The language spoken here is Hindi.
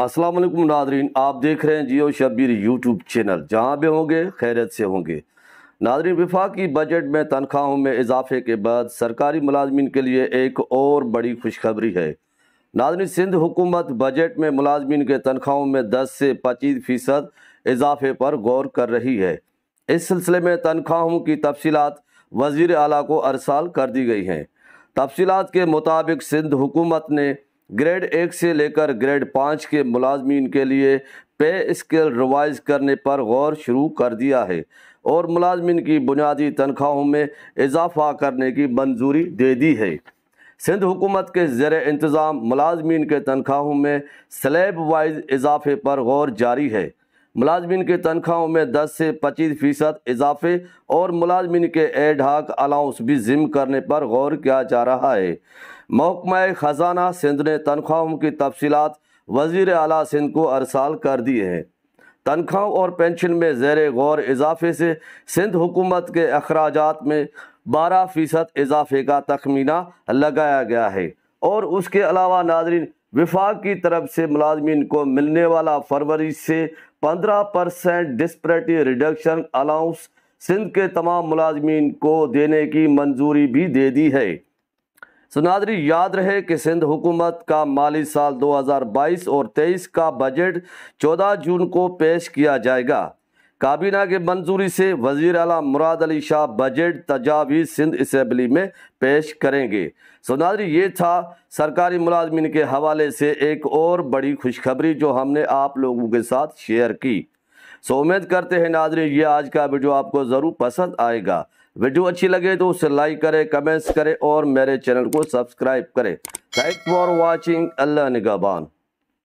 अस्सलाम वालेकुम नादरीन आप देख रहे हैं जियो शबीर यूट्यूब चैनल जहां भी होंगे खैरत से होंगे नादरीन की बजट में तनख्वाहों में इजाफे के बाद सरकारी मुलाजमन के लिए एक और बड़ी खुशखबरी है नादरीन सिंध हुकूमत बजट में मुलाजमन के तनख्वाहों में दस से पच्चीस फ़ीसद इजाफे पर गौर कर रही है इस सिलसिले में तनख्वाहों की तफसीत वज़ी अला को अरसाल कर दी गई हैं तफसीत के मुताबिक सिंध हुकूमत ने ग्रेड एक से लेकर ग्रेड पाँच के मुलाजमीन के लिए पे स्केल रिवाइज करने पर गौर शुरू कर दिया है और मुलाजमन की बुनियादी तनख्वाहों में इजाफा करने की मंजूरी दे दी है सिंध हुकूमत के ज़र इंतज़ाम मुलाजमीन के तनख्वाहों में स्लेब वाइज इजाफे पर गौर जारी है मुलाजमिन के तनख्वाहों में 10 से 25 फ़ीसद इजाफे और मुलाजमिन के ए ढाक अलाउंस भी ज़िम करने पर गौर किया जा रहा है महकमा ख़जाना सिंध ने तनख्वाहों की तफसीत वजीर अला सिंध को अरसाल कर दी है तनख्वाहों और पेंशन में जेर गौर इजाफे से सिंध हुकूमत के अखराज में बारह फ़ीसद इजाफे का तखमीना लगाया गया है और उसके अलावा नाजरीन विफाक की तरफ से मुलाजमीन को मिलने वाला फरवरी से पंद्रह percent disparity reduction allowance Sindh के तमाम मुलाजमीन को देने की मंजूरी भी दे दी है सुनादरी याद रहे कि सिंध हुकूमत का माली साल 2022 और 23 का बजट 14 जून को पेश किया जाएगा काबीना की मंजूरी से वजीर अला मुराद अली शाह बजट तजावीज़ सिंध इसम्बली में पेश करेंगे सोनादरी ये था सरकारी मुलाजमन के हवाले से एक और बड़ी खुशखबरी जो हमने आप लोगों के साथ शेयर की सो उम्मीद करते हैं नादरी ये आज का वीडियो आपको ज़रूर पसंद आएगा वीडियो अच्छी लगे तो उसे लाइक करें कमेंट्स करें और मेरे चैनल को सब्सक्राइब करें थैंक फॉर वॉचिंग अल्लाह निगाबान